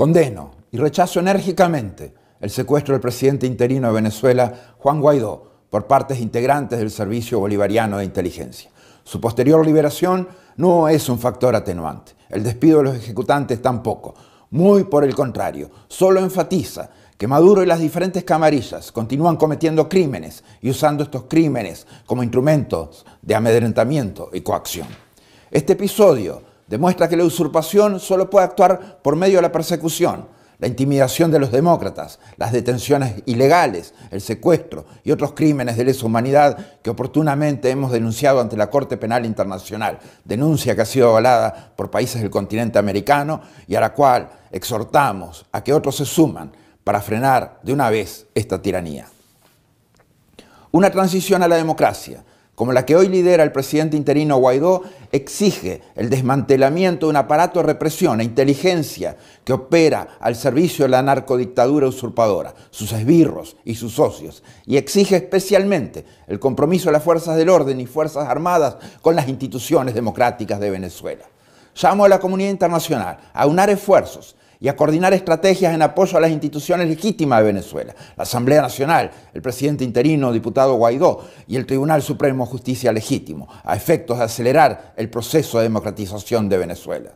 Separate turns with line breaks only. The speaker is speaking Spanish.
Condeno y rechazo enérgicamente el secuestro del presidente interino de Venezuela, Juan Guaidó, por partes integrantes del Servicio Bolivariano de Inteligencia. Su posterior liberación no es un factor atenuante. El despido de los ejecutantes tampoco. Muy por el contrario, solo enfatiza que Maduro y las diferentes camarillas continúan cometiendo crímenes y usando estos crímenes como instrumentos de amedrentamiento y coacción. Este episodio demuestra que la usurpación solo puede actuar por medio de la persecución, la intimidación de los demócratas, las detenciones ilegales, el secuestro y otros crímenes de lesa humanidad que oportunamente hemos denunciado ante la Corte Penal Internacional, denuncia que ha sido avalada por países del continente americano y a la cual exhortamos a que otros se suman para frenar de una vez esta tiranía. Una transición a la democracia, como la que hoy lidera el presidente interino Guaidó, exige el desmantelamiento de un aparato de represión e inteligencia que opera al servicio de la narcodictadura usurpadora, sus esbirros y sus socios, y exige especialmente el compromiso de las fuerzas del orden y fuerzas armadas con las instituciones democráticas de Venezuela. Llamo a la comunidad internacional a unar esfuerzos y a coordinar estrategias en apoyo a las instituciones legítimas de Venezuela, la Asamblea Nacional, el presidente interino, diputado Guaidó, y el Tribunal Supremo de Justicia Legítimo, a efectos de acelerar el proceso de democratización de Venezuela.